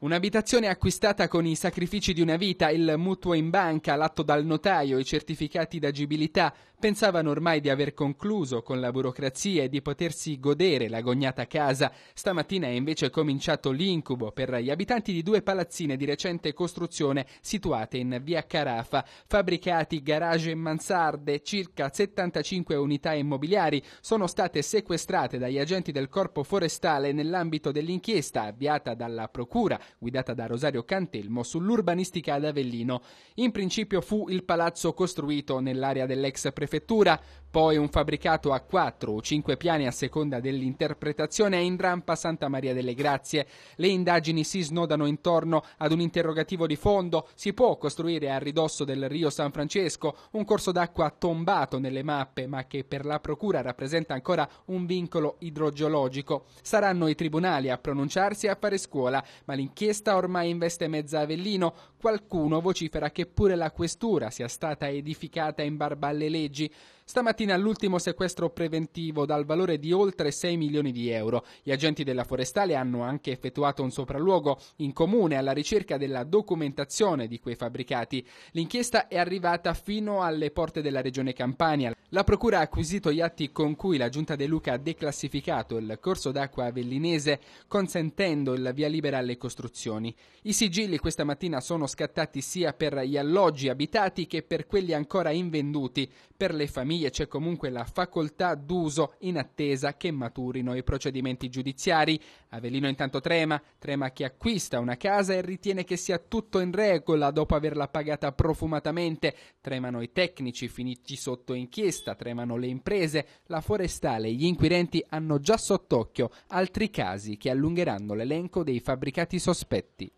Un'abitazione acquistata con i sacrifici di una vita, il mutuo in banca, l'atto dal notaio, i certificati d'agibilità, pensavano ormai di aver concluso con la burocrazia e di potersi godere l'agognata casa. Stamattina è invece cominciato l'incubo per gli abitanti di due palazzine di recente costruzione situate in via Carafa, fabbricati, garage e mansarde, circa 75 unità immobiliari sono state sequestrate dagli agenti del corpo forestale nell'ambito dell'inchiesta avviata dalla procura guidata da Rosario Cantelmo, sull'urbanistica ad Avellino. In principio fu il palazzo costruito nell'area dell'ex prefettura, poi un fabbricato a 4 o 5 piani a seconda dell'interpretazione in rampa Santa Maria delle Grazie. Le indagini si snodano intorno ad un interrogativo di fondo, si può costruire a ridosso del Rio San Francesco un corso d'acqua tombato nelle mappe ma che per la procura rappresenta ancora un vincolo idrogeologico. Saranno i tribunali a pronunciarsi e a fare scuola, ma l'inchiesta inchiesta ormai investe mezza Avellino. Qualcuno vocifera che pure la questura sia stata edificata in barba alle leggi. Stamattina l'ultimo sequestro preventivo dal valore di oltre 6 milioni di euro. Gli agenti della forestale hanno anche effettuato un sopralluogo in comune alla ricerca della documentazione di quei fabbricati. L'inchiesta è arrivata fino alle porte della regione Campania. La procura ha acquisito gli atti con cui la giunta De Luca ha declassificato il corso d'acqua avellinese consentendo il via libera alle costruzioni. I sigilli questa mattina sono scattati sia per gli alloggi abitati che per quelli ancora invenduti per le famiglie famiglie c'è comunque la facoltà d'uso in attesa che maturino i procedimenti giudiziari. Avelino intanto trema, trema chi acquista una casa e ritiene che sia tutto in regola dopo averla pagata profumatamente. Tremano i tecnici finiti sotto inchiesta, tremano le imprese, la forestale e gli inquirenti hanno già sott'occhio altri casi che allungheranno l'elenco dei fabbricati sospetti.